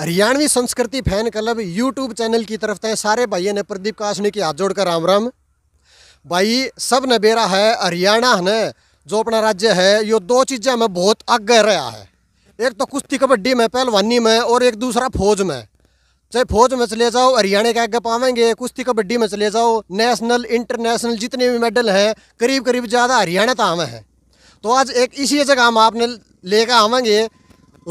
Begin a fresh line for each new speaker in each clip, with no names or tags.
हरियाणवी संस्कृति fan club YouTube channel की तरफ से सारे भाइयों ने प्रदीप काशनी की हाथ जोड़कर राम राम भाई सब ने बेरा है हरियाणा ने जो अपना राज्य है यो दो चीज़ें हमें बहुत आगे रहा है एक तो कुश्ती कबड्डी में पहलवानी में और एक दूसरा फौज में चाहे फौज में चले जाओ हरियाणा के आगे पावेंगे कुश्ती कबड्डी में चले जाओ नेशनल इंटरनेशनल जितने भी मेडल हैं करीब करीब ज़्यादा हरियाणा तो आवे हैं तो आज एक इसी जगह हम आपने लेकर आवेंगे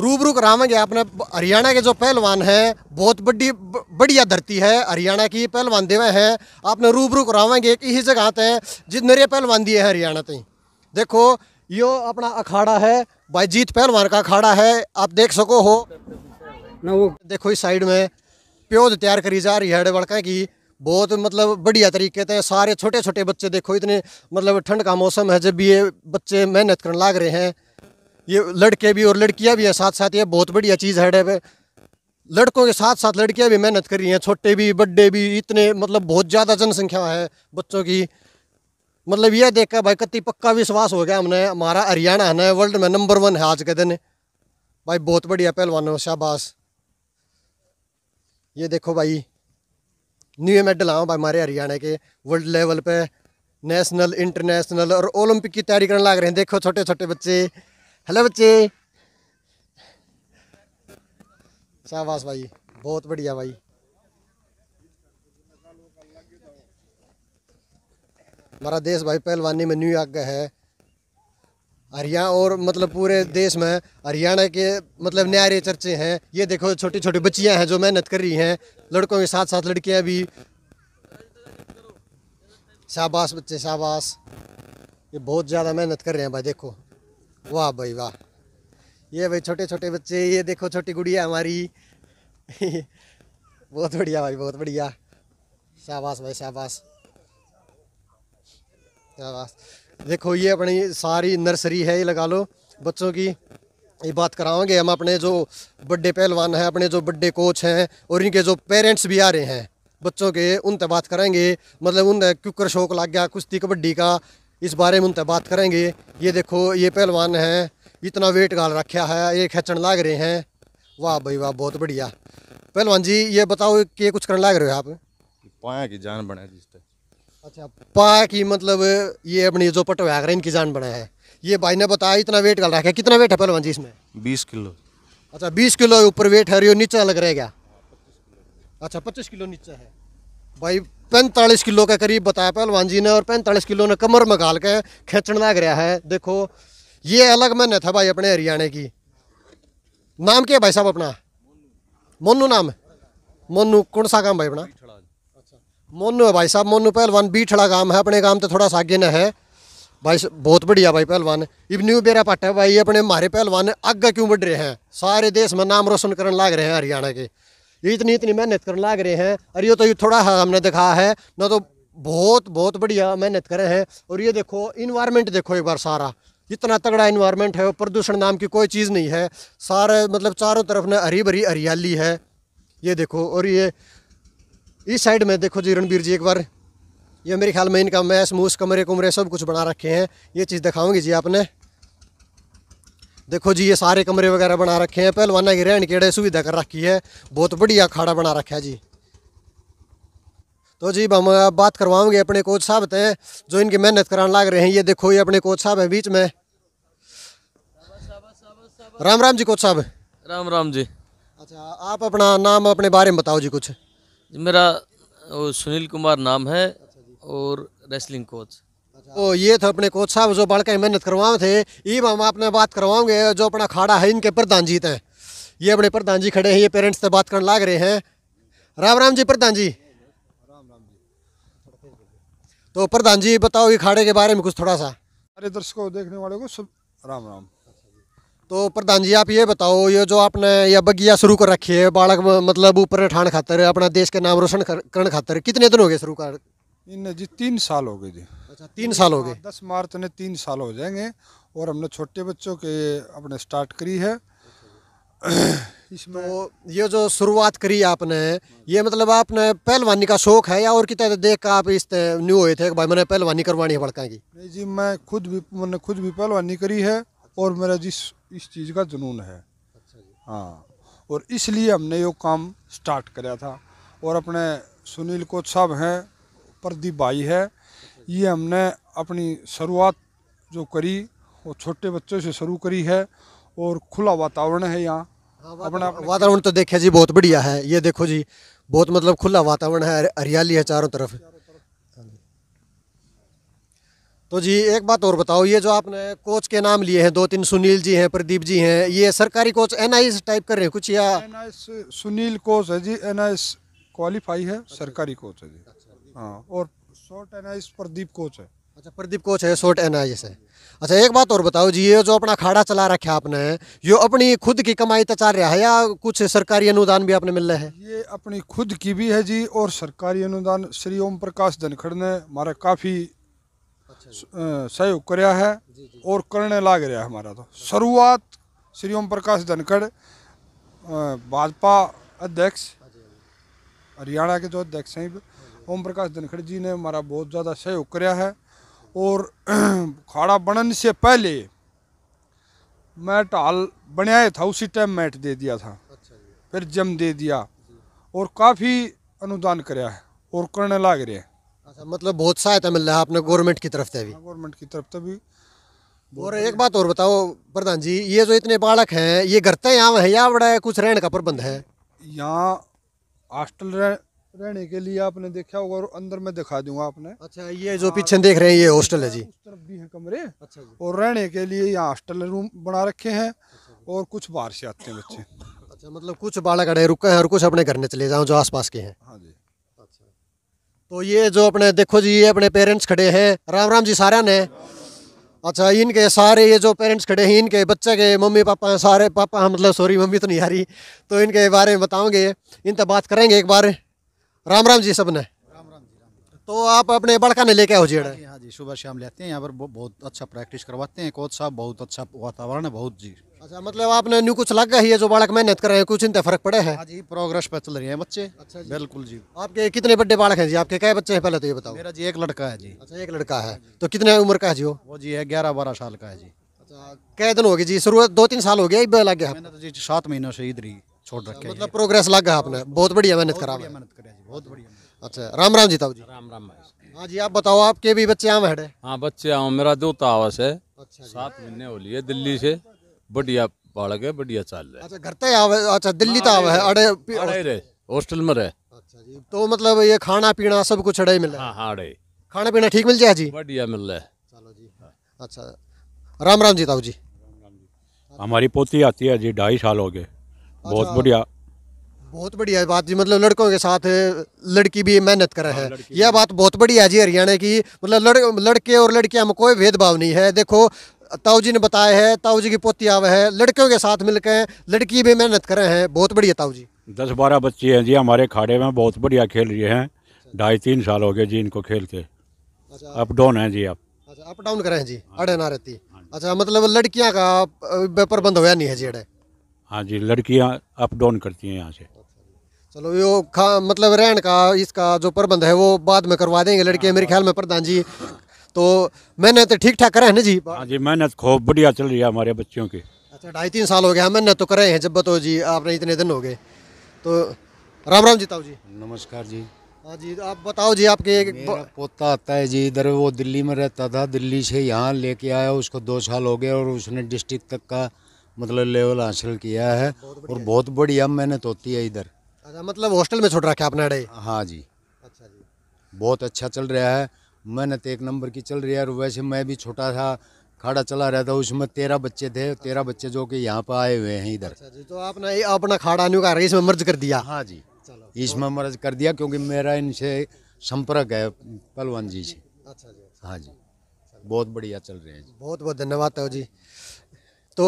रूबरू करावेंगे अपने हरियाणा के जो पहलवान हैं बहुत बड़ी बढ़िया धरती है हरियाणा की पहलवान देवे हैं आपने रूबरू करावेंगे ही जगह आते हैं पहलवान दिए हैं हरियाणा ती देखो यो अपना अखाड़ा है भाईजीत पहलवान का अखाड़ा है आप देख सको हो वो देखो इस साइड में प्योज तैयार करी जा रही है बड़का की बहुत मतलब बढ़िया तरीके से सारे छोटे छोटे बच्चे देखो इतने मतलब ठंड का मौसम है जब भी ये बच्चे मेहनत करने लाग रहे हैं ये लड़के भी और लड़कियाँ भी है साथ साथ ये बहुत बढ़िया चीज़ है डेब लड़कों के साथ साथ लड़कियाँ भी मेहनत कर रही हैं छोटे भी बड्डे भी इतने मतलब बहुत ज़्यादा जनसंख्या है बच्चों की मतलब यह देखकर भाई कति पक्का विश्वास हो गया हमने हमारा हरियाणा है वर्ल्ड में नंबर वन है आज के दिन भाई बहुत बढ़िया हो शाहबाश ये देखो भाई न्यू मेडल आओ भाई हमारे हरियाणा के वर्ल्ड लेवल पे नेशनल इंटरनेशनल और ओलंपिक की तैयारी करने लग रहे हैं देखो छोटे छोटे बच्चे हेलो बच्चे शाबाश भाई बहुत बढ़िया भाई हमारा देश भाई पहलवानी में न्यू आगे है हरियाणा और मतलब पूरे देश में हरियाणा के मतलब न्यारे चर्चे हैं ये देखो छोटी छोटी बच्चियां हैं जो मेहनत कर रही हैं लड़कों के साथ साथ लड़कियां भी शाबाश बच्चे शाबाश ये बहुत ज़्यादा मेहनत कर रहे हैं भाई देखो वाह भाई वाह ये भाई छोटे छोटे बच्चे ये देखो छोटी गुड़िया हमारी बहुत बढ़िया भाई बहुत बढ़िया शाबाश भाई शाबाश शाबाश देखो ये अपनी सारी नर्सरी है ये लगा लो बच्चों की ये बात कराओगे हम अपने जो बड्डे पहलवान हैं अपने जो बड्डे कोच हैं और इनके जो पेरेंट्स भी आ रहे हैं बच्चों के उन तक बात करेंगे मतलब उन क्यूकर शौक लग गया कुश्ती कबड्डी का इस बारे में उनसे बात करेंगे ये देखो ये पहलवान है इतना वेट गाल रखा है ये खेचन लाग रहे हैं वाह भाई वाह बहुत बढ़िया पहलवान जी ये बताओ कि कुछ करने लाग रहे हो आप
पाया की जान बना जिससे
अच्छा पाया की मतलब ये अपनी जो पट हुआ इनकी जान बना है ये भाई ने बताया इतना वेट गाल रखा है कितना वेट है पहलवान जी इसमें बीस किलो अच्छा बीस किलो ऊपर वेट है और लग अलग रहेगा अच्छा पच्चीस किलो नीचे है भाई पैंतालीस किलो के करीब बताया पहलवान जी ने और पैंतालीस किलो ने कमर में के खींचण लग रहा है देखो ये अलग मैंने था भाई अपने हरियाणा की नाम क्या है भाई साहब अपना मोनू नाम है मोनू कौन सा काम भाई अपना मोनू है भाई साहब मोनू पहलवान बीठड़ा काम है अपने काम तो थोड़ा सा आगे न है भाई बहुत बढ़िया भाई पहलवान इब न्यू बेरा पट्ट है भाई अपने मारे पहलवान आगे क्यों बढ़ रहे हैं सारे देश में नाम रोशन करने लाग रहे हैं हरियाणा के ये इतनी इतनी मेहनत करने लाग रहे हैं और ये तो ये थोड़ा सा हमने दिखाया है ना तो बहुत बहुत बढ़िया मेहनत करे हैं और ये देखो इन्वायरमेंट देखो एक बार सारा इतना तगड़ा इन्वायरमेंट है प्रदूषण नाम की कोई चीज़ नहीं है सारे मतलब चारों तरफ ने हरी भरी हरियाली है ये देखो और ये इस साइड में देखो जी रणबीर जी एक बार ये मेरे ख्याल में इनका मैस मूस कमरे कुमरे सब कुछ बना रखे हैं ये चीज़ दिखाऊंगी जी आपने देखो जी ये सारे कमरे वगैरह बना रखे हैं पहलवाना की रहन केड़े सुविधा कर रखी है बहुत बढ़िया अखाड़ा बना रखा है जी तो जी हम बात करवाओगे अपने कोच साहब थे जो इनकी मेहनत कराने लग रहे हैं ये देखो ये अपने कोच साहब हैं बीच में राम राम जी कोच साहब राम राम जी अच्छा आप अपना नाम अपने बारे में बताओ जी कुछ
मेरा सुनील कुमार नाम है अच्छा और रेसलिंग कोच
तो ये थे अपने कोच साहब जो बढ़ के मेहनत करवाओ थे ये हम आपने बात करवाओगे जो अपना खाड़ा है इनके प्रधान जी थे ये अपने प्रधान जी खड़े हैं ये पेरेंट्स से बात करने लाग रहे हैं राम राम जी प्रधान जी तो प्रधान जी बताओ ये खाड़े के बारे में कुछ थोड़ा सा
अरे दर्शकों देखने वाले को सब राम राम
तो प्रधान जी आप ये बताओ ये जो आपने ये बगिया शुरू कर रखी है बालक मतलब ऊपर ठान खातर अपना देश के नाम रोशन करने खातर कितने दिन हो गए शुरू कर
इन जी तीन साल हो गए जी अच्छा तीन साल हो हाँ, गए दस मार्च ने तीन साल हो जाएंगे और हमने छोटे बच्चों के अपने स्टार्ट करी है इसमें तो
ये जो शुरुआत करी आपने ये मतलब आपने पहलवानी का शौक है या और कितना देख आप इस न्यू हुए थे भाई मैंने पहलवानी करवानी है बड़का की
नहीं जी मैं खुद भी मैंने खुद भी पहलवानी करी है और मेरा जिस इस चीज़ का जुनून है अच्छा हाँ और इसलिए हमने ये काम स्टार्ट कराया था और अपने सुनील कोच साहब हैं प्रदीप भाई है ये हमने अपनी शुरुआत जो करी वो छोटे बच्चों से शुरू करी है और खुला वातावरण है यहाँ हाँ, अपना वातावरण
तो देखे जी बहुत बढ़िया है ये देखो जी बहुत मतलब खुला वातावरण है हरियाली है चारों तरफ हाँ तो जी एक बात और बताओ ये जो आपने कोच के नाम लिए हैं दो तीन सुनील जी हैं प्रदीप जी हैं ये सरकारी कोच एन टाइप कर रहे हैं कुछ या
सुनील कोच है जी एन क्वालिफाई है सरकारी कोच है जी अच्छा। हाँ और शॉर्ट एन प्रदीप कोच है अच्छा प्रदीप कोच है शॉर्ट एन है अच्छा एक बात
और बताओ जी ये जो अपना खाड़ा चला रखा आपने ये अपनी खुद की कमाई तो चल रहा है या कुछ सरकारी अनुदान भी आपने मिल रहे
हैं ये अपनी खुद की भी है जी और सरकारी अनुदान श्री ओम प्रकाश धनखड़ ने हमारा काफ़ी अच्छा सहयोग कराया है और करने लाग रहा है हमारा तो शुरुआत श्री ओम प्रकाश धनखड़ भाजपा अध्यक्ष हाँ हाँ हरियाणा के जो अध्यक्ष हैं ओम प्रकाश धनखड़ जी ने हमारा बहुत ज़्यादा सहयोग कराया है और खाड़ा बनने से पहले मैट हाल बनाया था उसी टाइम मैट दे दिया था अच्छा फिर जम दे दिया और काफ़ी अनुदान कराया है और करने लाग रहे हैं अच्छा मतलब बहुत सहायता मिल रहा है आपने गवर्नमेंट की तरफ से भी हाँ, गवर्नमेंट की तरफ से भी और एक
बात और बताओ प्रधान जी ये जो इतने बालक हैं ये घरते यहाँ है या बड़ा कुछ रहने का प्रबंध है
यहाँ हॉस्टल रहने के लिए आपने देखा होगा और अंदर में दिखा दूंगा आपने अच्छा ये जो हाँ, पीछे देख रहे हैं ये हॉस्टल है जी उस तरफ भी है कमरे अच्छा और रहने के लिए यहाँ हॉस्टल रूम बना रखे हैं अच्छा और कुछ बाहर से आते हैं बच्चे अच्छा मतलब कुछ
बाड़ा कड़े रुके हैं और कुछ अपने घर में चले जाओ जो आस के हैं हाँ जी अच्छा तो ये जो अपने देखो जी ये अपने पेरेंट्स खड़े हैं राम राम जी सारा ने अच्छा इनके सारे ये जो पेरेंट्स खड़े हैं इनके बच्चे के मम्मी पापा सारे पापा मतलब सॉरी मम्मी तो नहीं आ रही तो इनके बारे में बताओगे इन तो बात करेंगे एक बार राम राम जी सबने राम राम जी तो आप अपने बड़का ने लेके आओ जेड़ा हाँ जी सुबह शाम लेते हैं यहाँ पर बहुत अच्छा प्रैक्टिस करवाते हैं कोच साहब बहुत अच्छा वातावरण है बहुत जी अच्छा मतलब आपने न्यू कुछ लग ही है जो बालक मेहनत कर रहे हैं कुछ इनते फर्क पड़े हैं हाँ जी प्रोग्रेस पर चल रहे हैं बच्चे अच्छा जी बिल्कुल जी आपके कितने बड़े बालक हैं जी आपके क्या बच्चे हैं पहले तो ये बताओ मेरा जी एक लड़का है जी अच्छा एक लड़का है तो कितने उम्र का है जी वो वो जी है ग्यारह बारह साल का है जी अच्छा कै दिन होगी जी शुरुआत दो तीन साल हो गया लग गया तो सात महीनों से इधर ही छोड़ रखे मतलब प्रोग्रेस लग गया आपने बहुत बढ़िया मेहनत करा मेहनत करी बहुत बढ़िया अच्छा राम राम जी ताऊ जी राम राम भाई हाँ जी आप बताओ आपके भी बच्चे आम हेडे
हाँ बच्चे आओ मेरा दो तावस है अच्छा सात महीने हो लिए दिल्ली से बढ़िया बालक है बढ़िया चाल रहा है अच्छा
घर तक आवे अच्छा दिल्ली तक आवे है अड़े अड़े
रहे हॉस्टल में रहे अच्छा
जी तो मतलब ये खाना पीना सब कुछ अड़े ही मिले हाँ हाँ अड़े खाना पीना ठीक मिल जाए जी
बढ़िया मिल रहा है चलो जी अच्छा
राम राम जी ताऊ जी
हमारी पोती आती है जी ढाई साल हो गए बहुत अच्छा। बढ़िया
बहुत बढ़िया बात जी मतलब लड़कों के साथ लड़की भी मेहनत कर हाँ, है यह बात बहुत बढ़िया जी हरियाणा की मतलब लड़ लड़के और लड़कियां में कोई भेदभाव नहीं है देखो ताऊ जी ने बताया है ताऊ जी की पोती आवे है लड़कियों के साथ मिलकर लड़की भी मेहनत करे हैं बहुत बढ़िया
ताऊ जी दस बारह बच्चे हैं जी हमारे खाड़े में बहुत बढ़िया खेल रहे हैं ढाई तीन साल हो गए जी इनको खेलते अच्छा। अप डाउन है जी आप
अच्छा अप डाउन करें जी हाँ। अड़े ना रहती हाँ। अच्छा मतलब लड़कियाँ का प्रबंध बंद होया नहीं है जी अड़े
हाँ जी लड़कियाँ अप डाउन करती हैं यहाँ से चलो यो
खा मतलब रहन का इसका जो प्रबंध है वो बाद में करवा देंगे लड़कियाँ मेरे हाँ। ख्याल में प्रधान जी तो मेहनत ठीक ठाक करा है ना जी
हाँ जी मेहनत खूब बढ़िया चल रही है हमारे बच्चों की
अच्छा ढाई तीन साल हो गया मेहनत तो करे हैं जब बतो जी आपने इतने दिन हो गए तो राम राम जी ताऊ जी नमस्कार जी हाँ जी आप बताओ जी आपके ब... पोता आता है जी इधर वो दिल्ली में रहता था दिल्ली से यहाँ लेके आया उसको दो साल हो गए और उसने डिस्ट्रिक्ट तक का मतलब लेवल हासिल किया है बहुत और बहुत बढ़िया मैंने तोती है इधर अच्छा, मतलब हॉस्टल में छोड़ रखा है अपना डे हाँ जी अच्छा जी बहुत अच्छा चल रहा है मेहनत तो एक नंबर की चल रही है और वैसे मैं भी छोटा था खाड़ा चला रहा था उसमें तेरह बच्चे थे तेरह अच्छा। बच्चे जो कि यहाँ पर आए हुए हैं इधर अच्छा तो आपने अपना खाड़ा नहीं कर इसमें मर्ज कर दिया हाँ जी इसमें मर्ज कर दिया क्योंकि मेरा इनसे संपर्क है पलवान जी से अच्छा जी अच्छा। हाँ जी बहुत बढ़िया चल रहे हैं बहुत बहुत धन्यवाद जी तो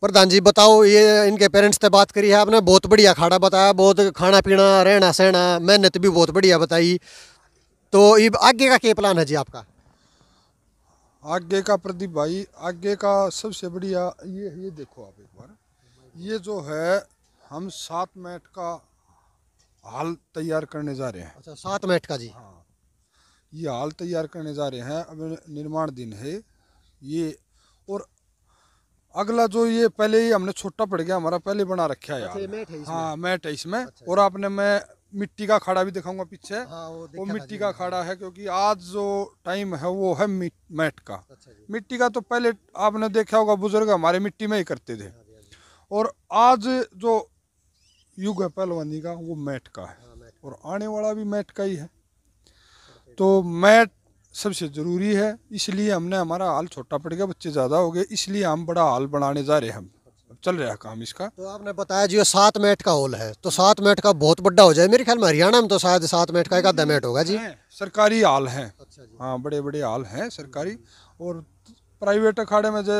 प्रधान जी बताओ ये इनके पेरेंट्स से बात करी है आपने बहुत बढ़िया खाना बताया बहुत खाना पीना रहना सहना मेहनत भी बहुत बढ़िया बताई तो ये आगे का क्या प्लान है जी आपका
आगे का प्रदीप भाई आगे का सबसे बढ़िया ये ये देखो आप एक बार ये जो है हम सात मैट का हाल तैयार करने जा रहे हैं अच्छा सात मैट का जी हाँ ये हाल तैयार करने जा रहे हैं अब निर्माण दिन है ये अगला जो ये पहले ही हमने छोटा पड़ गया हमारा पहले बना रखा है अच्छा, यार हाँ मैट है इसमें अच्छा, और आपने मैं मिट्टी का खाड़ा भी दिखाऊंगा पीछे हाँ, वो, वो मिट्टी का खाड़ा है क्योंकि आज जो टाइम है वो है मैट का अच्छा मिट्टी का तो पहले आपने देखा होगा बुजुर्ग हमारे मिट्टी में ही करते थे हाँ हाँ और आज जो युग है पहलवानी का वो मैट का है हाँ, और आने वाला भी मैट का ही है तो मैट सबसे ज़रूरी है इसलिए हमने हमारा हाल छोटा पड़ गया बच्चे ज़्यादा हो गए इसलिए हम बड़ा हाल बनाने जा रहे हैं हम चल रहा है काम इसका तो आपने बताया जी सात मैट
का हॉल है तो सात मैट का बहुत बड़ा हो जाए मेरे ख्याल में हरियाणा में तो शायद सात मैट का एक आधा मैट होगा जी
सरकारी हाल है अच्छा हाँ बड़े बड़े हाल हैं सरकारी और प्राइवेट अखाड़े में जो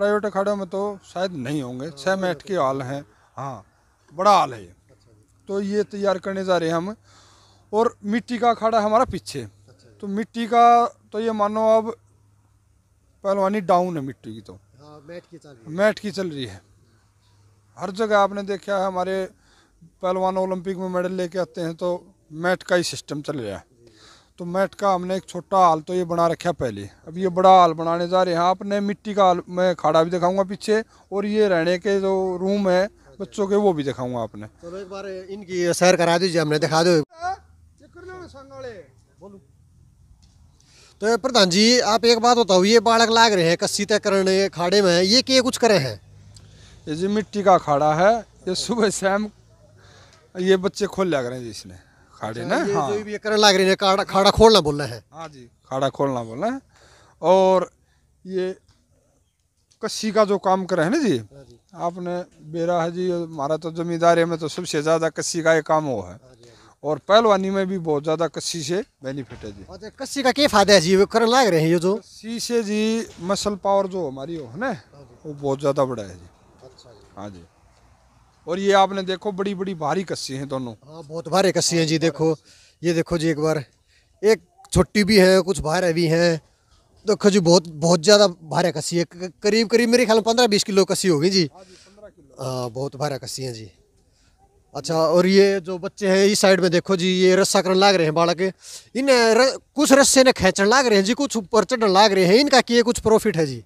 प्राइवेट अखाड़े में तो शायद नहीं होंगे हाँ, छः मैट के हाल हैं हाँ बड़ा हाल है अच्छा तो ये तैयार करने जा रहे हैं हम और मिट्टी का अखाड़ा हमारा पीछे तो मिट्टी का तो ये मानो अब पहलवानी डाउन है मिट्टी की तो
हाँ, मैट की चल रही है
मैट की चल रही है हर जगह आपने देखा है हमारे पहलवान ओलंपिक में मेडल लेके आते हैं तो मैट का ही सिस्टम चल रहा है तो मैट का हमने एक छोटा हाल तो ये बना रखा पहले अब ये बड़ा हाल बनाने जा रहे हैं आपने मिट्टी का हाल मैं खाड़ा भी दिखाऊंगा पीछे और ये रहने के जो रूम है बच्चों के वो भी दिखाऊंगा आपने
चलो एक बार इनकी सैर करा दीजिए हमने दिखा दो तो प्रधान जी आप एक बात बताओ ये बाढ़ लाग रहे हैं कस्सी तय करने
खाड़े में ये क्या कुछ करे हैं ये जी मिट्टी का खाड़ा है ये सुबह शाम ये बच्चे खोल लिया रहे हैं जिसने खाड़े अच्छा, ना हाँ। जो भी करने लाग रहे हैं खाड़ा खोलना रहे है हाँ जी खाड़ा खोलना रहे है और ये कस्सी का जो काम करे है ना हाँ जी आपने बेरा है जी हमारा तो जमींदारी में तो सबसे ज़्यादा कस्सी का ये काम वो है हाँ और पहलवानी में भी बहुत ज़्यादा कस्सी से बेनिफिट है जी कस्सी का क्या फ़ायदा है जी वो करने रहे हैं ये जो सी से जी मसल पावर जो हमारी हो है ना वो बहुत ज़्यादा बड़ा है अच्छा जी हाँ जी और ये आपने देखो बड़ी बड़ी भारी कस्सी है दोनों हाँ, बहुत भारी कस्सी है जी देखो ये
देखो जी एक बार एक छोटी भी है कुछ भारी भी है देखो जी बहुत बहुत ज़्यादा भारी कस्सी है करीब करीब मेरे ख्याल में पंद्रह बीस किलो कस्सी होगी जी हाँ, हाँ बहुत भारी कस्सी है जी अच्छा और ये जो बच्चे हैं इस साइड में देखो जी ये रस्सा करने लाग रहे हैं बाड़ा के इन र, कुछ रस्से ने खेचन लाग रहे हैं जी कुछ ऊपर चढ़ने लाग रहे हैं इनका किए कुछ प्रॉफिट है जी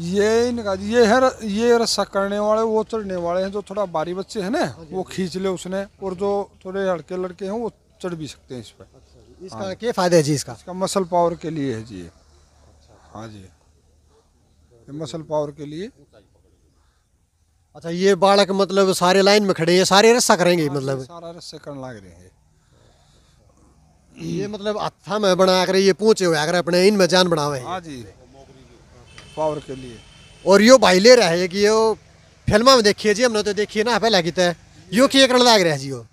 ये इनका ये है र, ये रस्सा करने वाले वो चढ़ने वाले हैं जो थोड़ा भारी बच्चे हैं ना हाँ वो हाँ खींच ले उसने और जो थोड़े हड़के लड़के हैं वो चढ़ भी सकते हैं इस पर अच्छा इसका क्या फ़ायदा है जी इसका इसका मसल पावर के लिए है जी हाँ जी मसल पावर के लिए अच्छा ये बाढ़ मतलब सारे
लाइन में खड़े हैं सारे रस्सा करेंगे हाँ, मतलब
सारा रस्से करने लग रहे हैं ये मतलब
हत्था में बना कर ये पूछे हुए अगर अपने इनमें जान बनावे
हाँ जी पावर के लिए
और यो भाई ले रहा है कि यो फिल्मा में देखिए जी हमने तो देखिए ना पहले की
तो। यो की एक लाग रहा है जी यो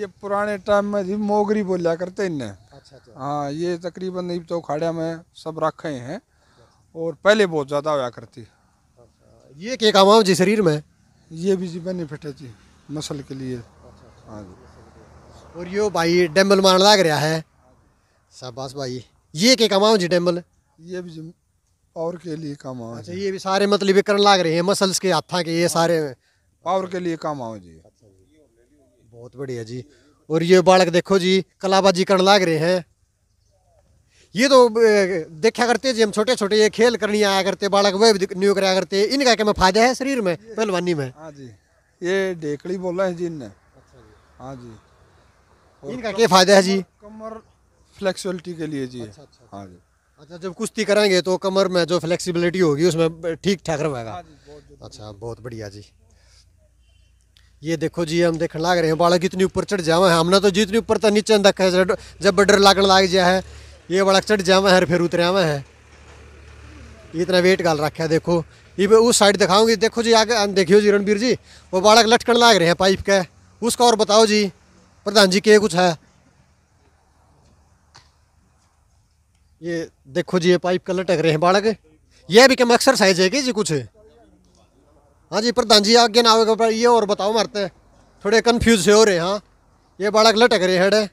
ये पुराने टाइम में जी मोगरी बोलिया करते इन अच्छा, अच्छा। हाँ अच्छा ये तकरीबन नहीं तो खाड़िया में सब रखे हैं और पहले बहुत ज़्यादा होया करती ये के काम जी शरीर में ये भी जी बेनिफिट है जी
मसल के लिए अच्छा,
अच्छा। हाँ जी
और यो भाई डेम्बल मारन लग रहा है
शाबाश भाई
ये के काम कमाओ जी डेम्बल
ये भी जी पावर के लिए काम आओ अच्छा ये भी सारे मतलब
विकरण लग रहे हैं मसल्स के हाथा के ये हाँ। सारे
पावर के लिए काम आओ अच्छा जी बहुत बढ़िया जी
और ये बालक देखो जी कलाबाजी करने लग रहे हैं ये तो देखा करते जी हम छोटे छोटे ये खेल करनी आया करते बालक वह न्यू कराया करते इनका क्या फायदा है शरीर में पहलवानी में
हाँ जी ये ढेकड़ी बोला है जी इनने हाँ जी इनका क्या फायदा है जी कमर
फ्लेक्सिबिलिटी के लिए जी अच्छा, अच्छा। हाँ जी अच्छा जब कुश्ती करेंगे तो कमर में जो फ्लेक्सिबिलिटी होगी उसमें ठीक ठाक रहेगा हाँ अच्छा बहुत बढ़िया जी ये देखो जी हम देखने लाग रहे हैं बालक इतनी ऊपर चढ़ जाए हमने तो जितनी ऊपर तो नीचे जब डर लागन लाग जाए है ये बड़ा चढ़ जावा है फिर उतरयावा है इतना वेट गाल रखा है देखो ये उस साइड दिखाऊंगी देखो जी आगे देखियो जी रणबीर जी वो बाड़क लटकन लाग रहे हैं पाइप के उसका और बताओ जी प्रधान जी के कुछ है ये देखो जी ये पाइप का लटक रहे हैं बाड़क ये भी कम एक्सरसाइज है कि जी कुछ हाँ जी प्रधान जी आगे ना आवेगा ये और बताओ मरते थोड़े कन्फ्यूज हो रहे हाँ ये बाड़क लटक रहे हैं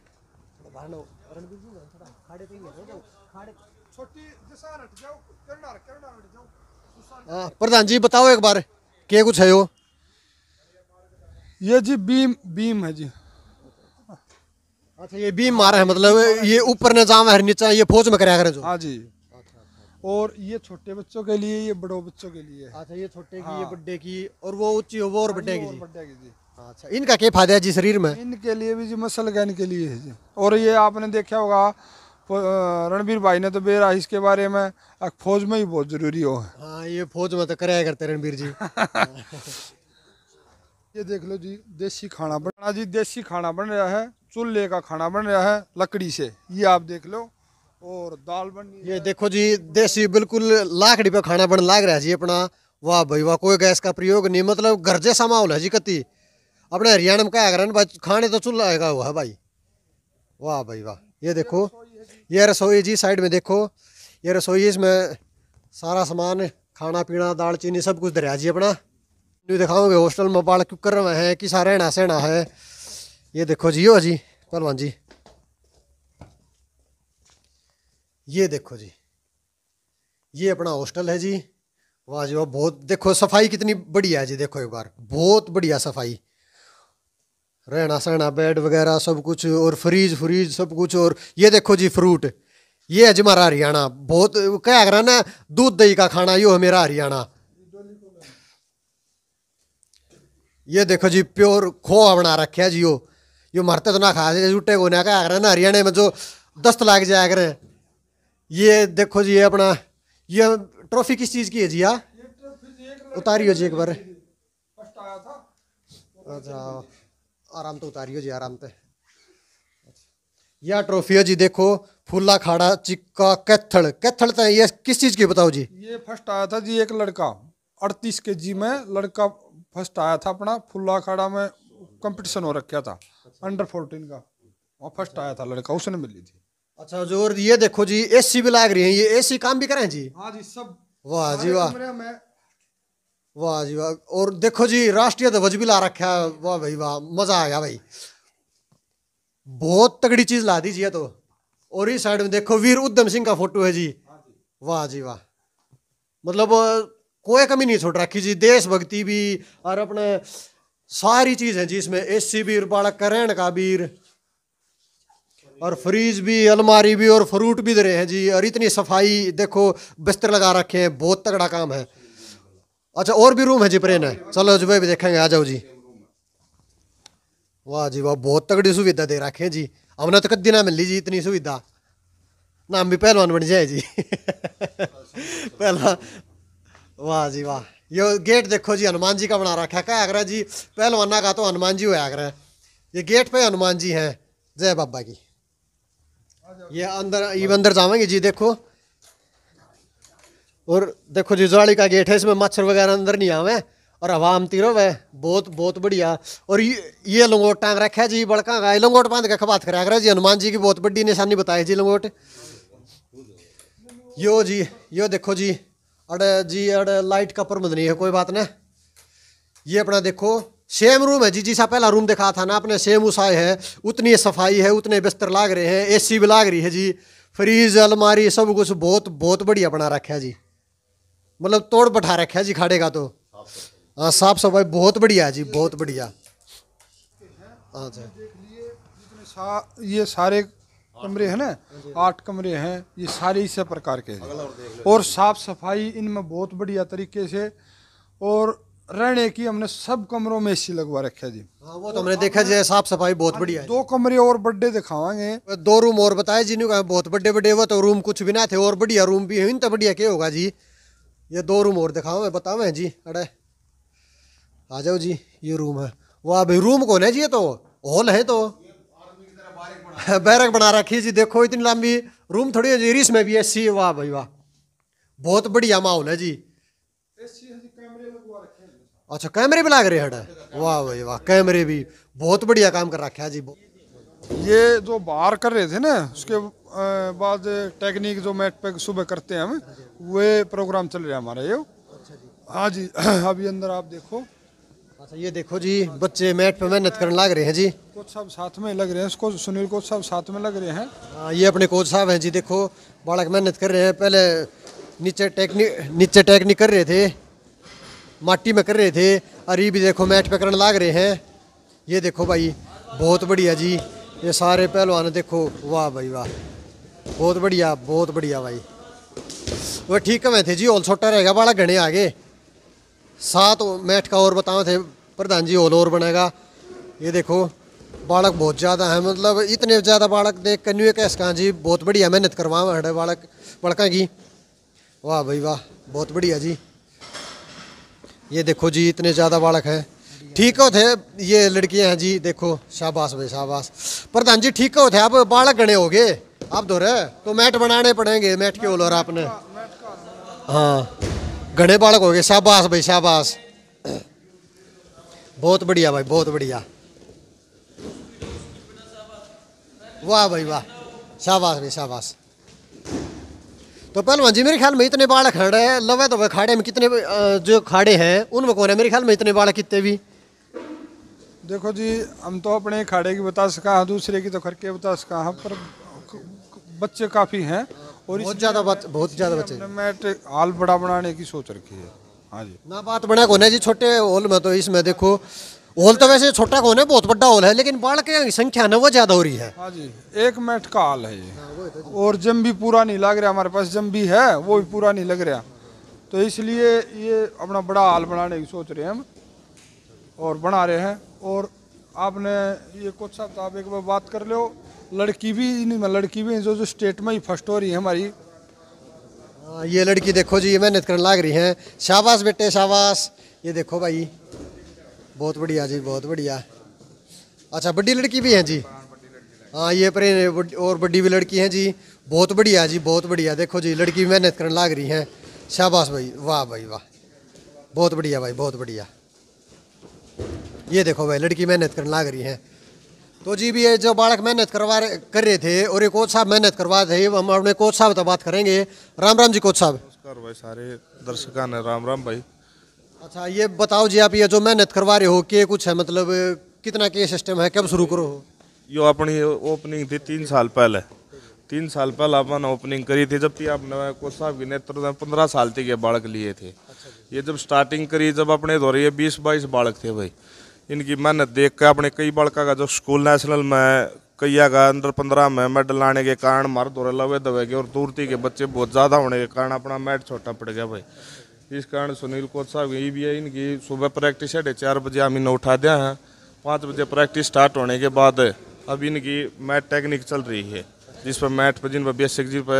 हाँ, प्रधान जी बताओ एक बार क्या कुछ है वो
ये जी बीम बीम है जी अच्छा ये बीम मारा है मतलब ये ऊपर ने जाम है नीचा ये फौज में कराया करे जो हाँ जी और ये छोटे बच्चों के लिए ये बड़ों बच्चों के लिए अच्छा ये छोटे की ये हाँ। बड्डे की और वो ऊंची हो वो और हाँ बड्डे की बड्डे की जी अच्छा इनका क्या फायदा है जी शरीर में इनके लिए भी जी मसल गैन के लिए है जी और ये आपने देखा होगा रणबीर भाई ने तो बेरा इसके बारे में फौज में ही बहुत जरूरी हो हाँ ये फौज में तो कराया करते रणबीर जी ये देख लो जी देसी खाना बना जी देसी खाना बन रहा है चूल्हे का खाना बन रहा है लकड़ी से ये आप देख लो और दाल बन ये देखो जी देसी बिल्कुल लाकड़ी पे खाना
बन लाग रहा है जी अपना वाह भाई वाह कोई गैस का प्रयोग नहीं मतलब घर जैसा माहौल है जी कति अपने हरियाणा में क्या कर खाने तो चूल्हा है है भाई वाह भाई वाह ये देखो ये रसोई जी साइड में देखो ये रसोई इसमें सारा सामान खाना पीना दाल चीनी सब कुछ दरिया जी अपना न्यू दिखाओगे हॉस्टल में बाल क्यों कर रहे हैं कि सारा रहना सहना है ये देखो जी हो जी भलवान जी ये देखो जी ये अपना हॉस्टल है जी वाह जी वाह बहुत देखो सफाई कितनी बढ़िया है जी देखो एक बार बहुत बढ़िया सफाई रहना सहना बेड वगैरह सब कुछ और फ्रीज फ्रीज सब कुछ और ये देखो जी फ्रूट ये है जी हमारा हरियाणा बहुत क्या करा ना दूध दही का खाना यो है मेरा हरियाणा ये देखो जी प्योर खोआ बना रखे है जी यो यो मरते तो ना खा झूठे को ना क्या करा ना हरियाणा में जो दस्त लाग जाए करे ये देखो जी ये अपना ये ट्रॉफी किस चीज़ की है जी हाँ उतारी हो जी एक बार अच्छा आराम तो उतारियो जी आराम से यह ट्रॉफी है जी देखो फूला खाड़ा चिक्का कैथल कैथल तो ये किस चीज की बताओ जी
ये फर्स्ट आया था जी एक लड़का अड़तीस के जी में लड़का फर्स्ट आया था अपना फूला खाड़ा में कंपटीशन हो रखा था अंडर फोर्टीन का वहाँ फर्स्ट आया था लड़का उसने मिली थी
अच्छा जो ये देखो जी एसी भी लाग रही है ये एसी काम भी करें जी हाँ जी सब वाह जी वाह वाह जी वाह और देखो जी राष्ट्रीय ध्वज भी ला रखा है वाह भाई वाह मजा आया भाई बहुत तगड़ी चीज ला दी जी है तो और इस साइड में देखो वीर उद्धम सिंह का फोटो है जी वाह जी वाह मतलब कोई कमी नहीं छोड़ रखी जी देशभक्ति भी और अपने सारी चीज है जी इसमें एसी वीर बालक करेण का वीर और फ्रीज भी अलमारी भी और फ्रूट भी दे रहे हैं जी और इतनी सफाई देखो बिस्तर लगा रखे हैं बहुत तगड़ा काम है अच्छा और भी रूम है जी प्रेन है चलो जुबे भी देखेंगे आ जाओ जी वाह जी वाह बहुत तगड़ी सुविधा दे रखे है जी हमने तो कदी ना मिली जी इतनी सुविधा ना हम भी पहलवान बन जाए जी पहला वाह जी वाह ये गेट देखो जी हनुमान जी का बना रखा क्या आगरा जी पहलवाना का तो हनुमान जी हुआ आगरा ये गेट पे हनुमान जी हैं जय बाबा की ये अंदर ये अंदर जावेंगे जी देखो और देखो जी जोड़ी का गेट है इसमें मच्छर वगैरह अंदर नहीं आवे और हवा आमती रहो वह बहुत बहुत बढ़िया और ये ये लंगोट टांग रखे जी बड़का का लंगोट बांध के खबात करा कर जी हनुमान जी की बहुत बड़ी निशानी बताई जी लंगोट यो जी यो देखो जी अड़े जी अड़े लाइट का प्रबंध नहीं है कोई बात ना ये अपना देखो सेम रूम है जी जी सा पहला रूम दिखा था ना अपने सेम उसाए है उतनी सफाई है उतने बिस्तर लाग रहे हैं एसी भी लाग रही है जी फ्रीज अलमारी सब कुछ बहुत बहुत बढ़िया बना रखा है जी मतलब तोड़ बैठा रखा जी खाड़े का तो साफ सफाई हाँ, बहुत बढ़िया है जी बहुत बढ़िया
हाँ ये सारे कमरे हैं ना हाँ आठ कमरे हैं ये सारे इसी प्रकार के हैं और साफ सफाई इनमें बहुत बढ़िया तरीके से और रहने की हमने सब कमरों में ए लगवा रखा जी वो तो हमने देखा जी साफ सफाई बहुत बढ़िया दो कमरे और बड्डे दिखावाएंगे दो रूम और बताए
जिन्हें बहुत बड़े बड़े वो तो रूम कुछ भी ना थे और बढ़िया रूम भी है इन तो बढ़िया क्या होगा जी ये दो रूम और दिखाओ मैं बताओ है जी अरे आ जाओ जी ये रूम है वो अभी रूम कौन है जी ये तो हॉल है तो बैरक बना रखी जी देखो इतनी लंबी रूम थोड़ी है जी रिस में भी ए सी वाह भाई वाह बहुत बढ़िया माहौल है जी अच्छा कैमरे भी लाग रहे हैं वाह भाई वाह कैमरे भी बहुत बढ़िया काम कर रखे जी
ये जो बाहर कर रहे थे ना उसके बाद टेक्निक जो मैट पे सुबह करते हैं हम वे प्रोग्राम चल रहे है हमारा ये हाँ जी अभी अंदर आप देखो अच्छा ये देखो जी बच्चे मैट पे मेहनत करने लग रहे हैं जी कोच साहब साथ में लग रहे हैं उसको सुनील कोच साहब साथ में लग रहे हैं आ, हाँ, ये
अपने कोच साहब हैं जी देखो बालक मेहनत कर रहे हैं पहले नीचे टेक्निक नीचे टेक्निक कर रहे थे माटी में कर रहे थे और भी देखो मैट पे करने लाग रहे हैं ये देखो भाई बहुत बढ़िया जी ये सारे पहलवान देखो वाह भाई वाह बहुत बढ़िया बहुत बढ़िया भाई वो ठीक है मैं थे जी होल छोटा रहेगा बड़ा घने आगे सात मैठ का और बताओ थे प्रधान जी होल और बनेगा ये देखो बालक बहुत ज़्यादा है मतलब इतने ज़्यादा बालक देख कन्वे कैस कहाँ जी बहुत बढ़िया मेहनत करवा हड़े बालक बड़का की वाह भाई वाह बहुत बढ़िया जी ये देखो जी इतने ज़्यादा बालक हैं ठीक हो थे ये लड़कियां हैं जी देखो शाबाश भाई शाबाश प्रधान जी ठीक हो थे आप बालक गणे हो गए आप धो रहे तो मैट बनाने पड़ेंगे मैट के ओलर आपने हाँ घने बालक हो गए शाबाश भाई शाबाश बहुत बढ़िया भाई बहुत बढ़िया वाह भाई वाह शाबाश भाई शाबाश तो पहलवान जी मेरे ख्याल में इतने बालक खड़े हैं लवे तो वह खाड़े
में कितने जो खाड़े हैं उनमें कौन है मेरे ख्याल में इतने बालक कितने भी देखो जी हम तो अपने खाड़े की बता सका दूसरे की तो खर के बता सका हाँ, पर बच्चे काफ़ी हैं और बहुत ज़्यादा बहुत ज़्यादा बच्चे मैट हाल बड़ा बनाने की सोच रखी है हाँ जी ना
बात बड़ा कौन है जी छोटे हॉल में तो इसमें देखो हॉल तो वैसे छोटा
कौन है बहुत बड़ा हॉल है लेकिन बाढ़ के संख्या ना वो ज़्यादा हो रही है हाँ जी एक मैट का हाल है ये हाँ, तो और जम भी पूरा नहीं लग रहा हमारे पास जम भी है वो भी पूरा नहीं लग रहा तो इसलिए ये अपना बड़ा हाल बनाने की सोच रहे हैं हम और बना रहे हैं और आपने ये कुछ साहब आप एक बार बात कर लो लड़की भी नहीं लड़की भी जो जो स्टेट में ही फर्स्ट हो रही है हमारी आ, हाँ, ये लड़की
देखो जी ये मेहनत करने लाग रही है शाबाश बेटे शाबाश ये देखो भाई बहुत बढ़िया जी बहुत बढ़िया अच्छा बड़ी लड़की भी है जी हाँ ये पर और बड़ी भी लड़की है जी बहुत बढ़िया जी बहुत बढ़िया देखो जी लड़की भी मेहनत करने लाग रही है शाबाश भाई वाह भाई वाह बहुत बढ़िया भाई बहुत बढ़िया ये देखो भाई लड़की मेहनत करने लाग रही है तो जी भी ये जो बालक मेहनत करवा कर रहे थे और ये कोच साहब मेहनत करवा रहे हम अपने कोच साहब तो बात करेंगे राम राम जी कोच साहब
नमस्कार भाई सारे दर्शक ने राम राम भाई
अच्छा ये बताओ जी आप ये जो मेहनत करवा रहे हो के कुछ है मतलब कितना के सिस्टम है कब शुरू करो
यो अपनी ओपनिंग थी तीन साल पहले तीन साल पहले अपन ओपनिंग करी थी जब जबकि आपने कोच साहब के नेतृत्व में पंद्रह साल तक ये बालक लिए थे अच्छा ये जब स्टार्टिंग करी जब अपने दौरे ये बीस बाईस बालक थे भाई इनकी मेहनत देख कर अपने कई बड़का का जो स्कूल नेशनल में कई का अंडर पंद्रह में मेडल लाने के कारण मार दौरे लवे दबे गए और दूरती के बच्चे बहुत ज़्यादा होने के कारण अपना मैट छोटा पड़ गया भाई इस कारण सुनील कोच साहब यही भी है इनकी सुबह प्रैक्टिस साढ़े चार बजे हम इन्हें उठा दिया हैं पाँच बजे प्रैक्टिस स्टार्ट होने के बाद अब इनकी मैट टेक्निक चल रही है जिस पर मैट पर जिन पर बेसिक जिन पर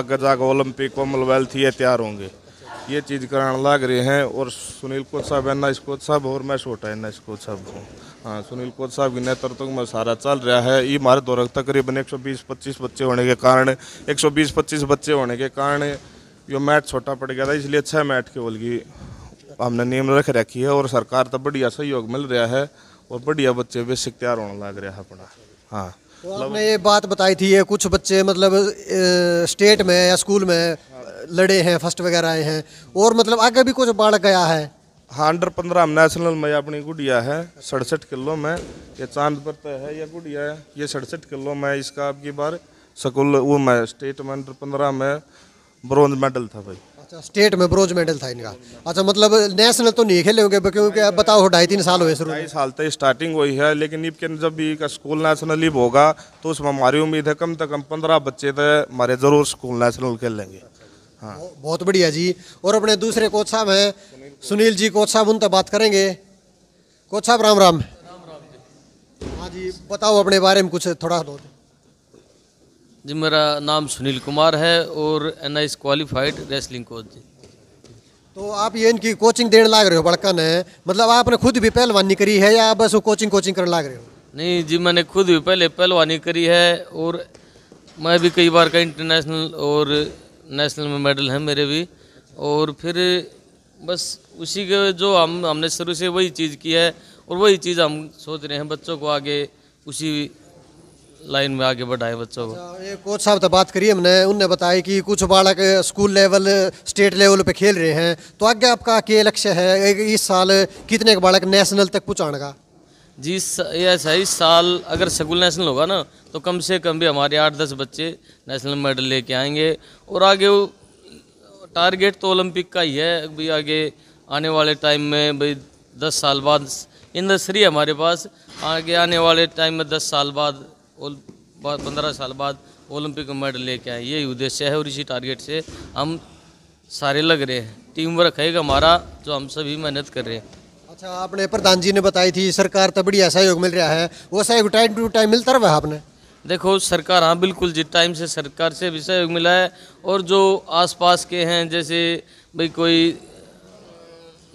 आगे जाकर ओलंपिक कॉमनवेल्थ ये तैयार होंगे ये चीज़ कराने लग रहे हैं और सुनील कोच साहब है ना कोच साहब और मैं छोटा है ना कोच साहब हूँ हाँ सुनील कोच साहब के नेतृत्व में सारा चल रहा है ये हमारे दौर तकरीबन 120-25 बच्चे होने के कारण 120-25 बच्चे होने के कारण ये मैच छोटा पड़ गया था इसलिए छः मैच के बोल की हमने नियम रख रखी है और सरकार तो बढ़िया सहयोग मिल रहा है और बढ़िया बच्चे बेसिक तैयार होने लग रहा है अपना हाँ
तो आपने ये बात बताई थी ये कुछ बच्चे मतलब ए, स्टेट में या स्कूल में लड़े हैं फर्स्ट वगैरह आए हैं और मतलब आगे भी कुछ बढ़ गया है
हाँ अंडर पंद्रह नेशनल में अपनी गुड़िया है सड़सठ किलो में ये चांद पर तय है यह गुड़िया है ये सड़सठ किलो में इसका आपकी बार स्कूल वो में स्टेट में अंडर पंद्रह में ब्रॉन्ज मेडल था भाई अच्छा स्टेट
में ब्रॉन्ज मेडल था इनका अच्छा मतलब नेशनल तो नहीं खेले होंगे क्योंकि बताओ ढाई तीन साल हुए शुरू
ढाई साल तक स्टार्टिंग हुई है लेकिन इब जब भी स्कूल नेशनल ही होगा तो उसमें हमारी उम्मीद है कम से कम पंद्रह बच्चे तो हमारे जरूर स्कूल नेशनल खेल लेंगे हाँ। बहुत बढ़िया जी और अपने दूसरे
कोच साहब हैं सुनील जी कोच साहब उनसे बात करेंगे कोच साहब राम राम हाँ जी बताओ अपने बारे में कुछ थोड़ा दो
जी मेरा नाम सुनील कुमार है और N I qualified wrestling coach ji
तो आप ये इनकी कोचिंग देने लाग रहे हो बड़का है मतलब आपने खुद भी पहलवानी करी है या बस वो कोचिंग कोचिंग करने लाग रहे
हो नहीं जी मैंने खुद भी पहले पहलवानी करी है और मैं भी कई बार का इंटरनेशनल और नेशनल में मेडल हैं मेरे भी और फिर बस उसी के जो हम हमने शुरू से वही चीज़ की है और वही चीज़ हम सोच रहे हैं बच्चों को आगे उसी लाइन में आगे बढ़ाए बच्चों को अच्छा, कोच
साहब तो बात करी हमने उनने बताया कि कुछ बालक स्कूल लेवल स्टेट लेवल पे खेल रहे हैं तो आगे आपका क्या लक्ष्य है इस साल कितने बालक नेशनल तक पहुँचाने का
जी यह सही साल अगर स्कूल नेशनल होगा ना तो कम से कम भी हमारे आठ दस बच्चे नेशनल मेडल लेके आएंगे और आगे वो टारगेट तो ओलंपिक का ही है भी आगे आने वाले टाइम में भाई दस साल बाद इंडस्ट्री हमारे पास आगे आने वाले टाइम में दस साल बाद पंद्रह साल बाद ओलंपिक में मेडल लेके आए यही उद्देश्य है और इसी टारगेट से हम सारे लग रहे हैं टीम वर्क है हमारा जो हम सभी मेहनत कर रहे हैं
अच्छा आपने प्रधान जी ने बताई थी सरकार तो बढ़िया सहयोग मिल रहा है वो सहयोग टाइम टू टाइम मिलता रहा आपने
देखो सरकार हाँ बिल्कुल जिस टाइम से सरकार से भी सहयोग मिला है और जो आसपास के हैं जैसे भाई कोई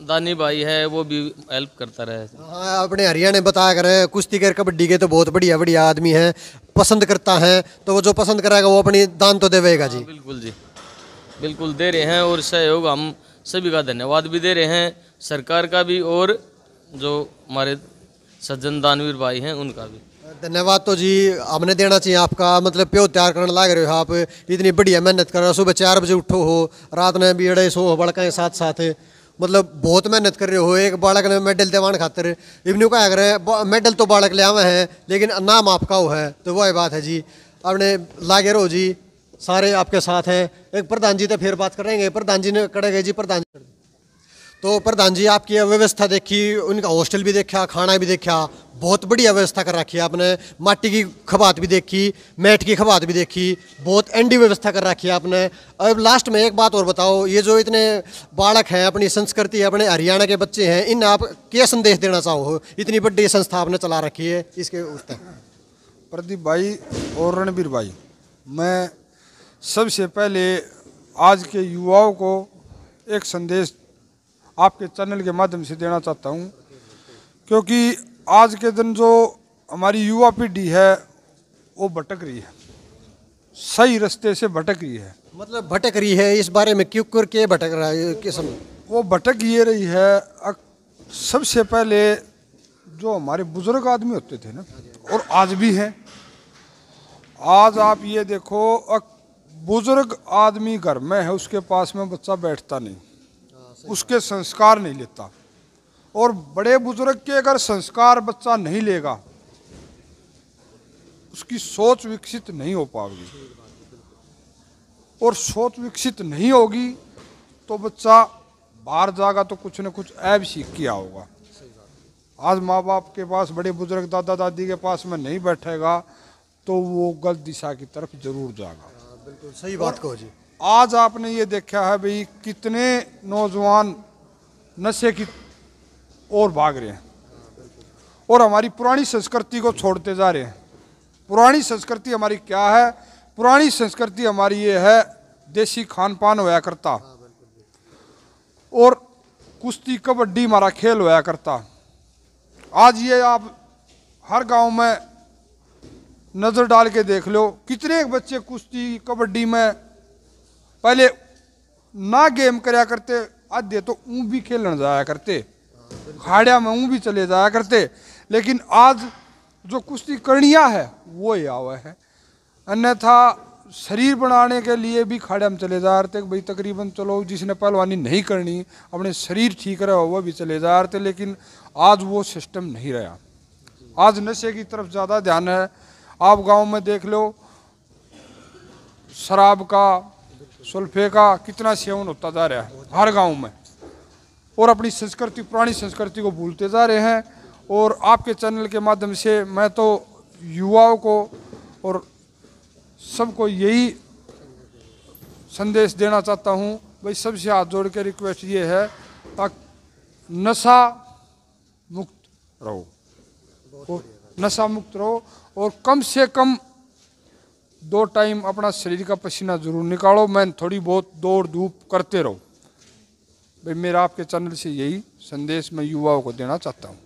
दानी भाई है वो भी हेल्प करता रहे
हाँ अपने हरियाणा बताया करें कुश्ती कर कबड्डी के तो बहुत बढ़िया बढ़िया आदमी है पसंद करता है तो वो जो पसंद कराएगा वो अपनी दान तो देगा हाँ, जी
बिल्कुल जी बिल्कुल दे रहे हैं और सहयोग हम सभी का धन्यवाद भी दे रहे हैं सरकार का भी और जो हमारे सज्जन दानवीर भाई हैं उनका भी
धन्यवाद तो जी हमने देना चाहिए आपका मतलब प्यो तैयार करने लाग रहे हो आप इतनी बढ़िया मेहनत कर रहे हो सुबह चार बजे उठो हो रात में भी अड़े सो बड़का के साथ साथ मतलब बहुत मेहनत कर रहे हो एक बालक ने मेडल देवान खातर इवन का कर मेडल तो बालक ले आवा है लेकिन नाम आपका वो है तो वह बात है जी आपने लागे रहो जी सारे आपके साथ हैं एक प्रधान जी तो फिर बात करेंगे प्रधान जी ने गए जी प्रधान जी तो प्रधान जी आपकी अव्यवस्था देखी उनका हॉस्टल भी देखा खाना भी देखा बहुत बढ़िया व्यवस्था कर रखी है आपने माटी की खबात भी देखी मैट की खबात भी देखी बहुत एंडी व्यवस्था कर रखी है आपने अब लास्ट में एक बात और बताओ ये जो इतने बालक हैं अपनी संस्कृति है अपने हरियाणा के बच्चे हैं इन आप क्या संदेश देना चाहो इतनी बड़ी संस्था
आपने चला रखी है इसके उत्तर प्रदीप भाई और रणबीर भाई मैं सबसे पहले आज के युवाओं को एक संदेश आपके चैनल के माध्यम से देना चाहता हूँ क्योंकि आज के दिन जो हमारी युवा पीढ़ी है वो भटक रही है सही रास्ते से भटक रही है मतलब भटक रही है इस बारे में क्यों करके भटक रहा है किस वो भटक ये रही है सबसे पहले जो हमारे बुजुर्ग आदमी होते थे ना और आज भी हैं आज आप ये देखो बुजुर्ग आदमी घर में है उसके पास में बच्चा बैठता नहीं उसके संस्कार नहीं लेता और बड़े बुजुर्ग के अगर संस्कार बच्चा नहीं लेगा उसकी सोच विकसित नहीं हो पाएगी और सोच विकसित नहीं होगी तो बच्चा बाहर जाएगा तो कुछ न कुछ ऐब सीख किया होगा आज माँ बाप के पास बड़े बुजुर्ग दादा दादी के पास में नहीं बैठेगा तो वो गलत दिशा की तरफ जरूर जाएगा
हाँ, बिल्कुल सही बात कहो जी
आज आपने ये देखा है भाई कितने नौजवान नशे की ओर भाग रहे हैं और हमारी पुरानी संस्कृति को छोड़ते जा रहे हैं पुरानी संस्कृति हमारी क्या है पुरानी संस्कृति हमारी ये है देसी खान पान होया करता और कुश्ती कबड्डी हमारा खेल होया करता आज ये आप हर गांव में नज़र डाल के देख लो कितने बच्चे कुश्ती कबड्डी में पहले ना गेम करया करते आधे तो ऊँ भी खेलन जाया करते खाड़िया में ऊँ भी चले जाया करते लेकिन आज जो कुश्ती करणिया है वो ही आवा है अन्यथा शरीर बनाने के लिए भी खाड़े में चले जा रहे थे भाई तकरीबन चलो जिसने पहलवानी नहीं करनी अपने शरीर ठीक रहे वह भी चले जा रहे थे लेकिन आज वो सिस्टम नहीं रहा आज नशे की तरफ ज़्यादा ध्यान है आप गांव में देख लो शराब का सुल्फे का कितना सेवन होता जा रहा है हर गांव में और अपनी संस्कृति पुरानी संस्कृति को भूलते जा रहे हैं और आपके चैनल के माध्यम से मैं तो युवाओं को और सबको यही संदेश देना चाहता हूँ भाई सबसे हाथ जोड़ के रिक्वेस्ट ये है नशा मुक्त रहो नशा मुक्त रहो और कम से कम दो टाइम अपना शरीर का पसीना ज़रूर निकालो मैं थोड़ी बहुत दौड़ धूप करते रहो भाई मेरा आपके चैनल से यही संदेश मैं युवाओं को देना चाहता हूँ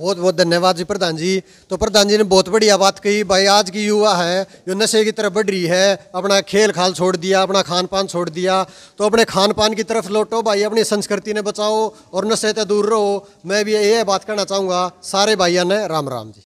बहुत बहुत धन्यवाद
जी प्रधान जी तो प्रधान जी ने बहुत बढ़िया बात कही भाई आज की युवा है जो नशे की तरफ बढ़ रही है अपना खेल खाल छोड़ दिया अपना खान पान छोड़ दिया तो अपने खान पान की तरफ लौटो भाई अपनी संस्कृति ने बचाओ और नशे से दूर रहो मैं भी यह बात करना चाहूँगा सारे भाइयों ने राम राम जी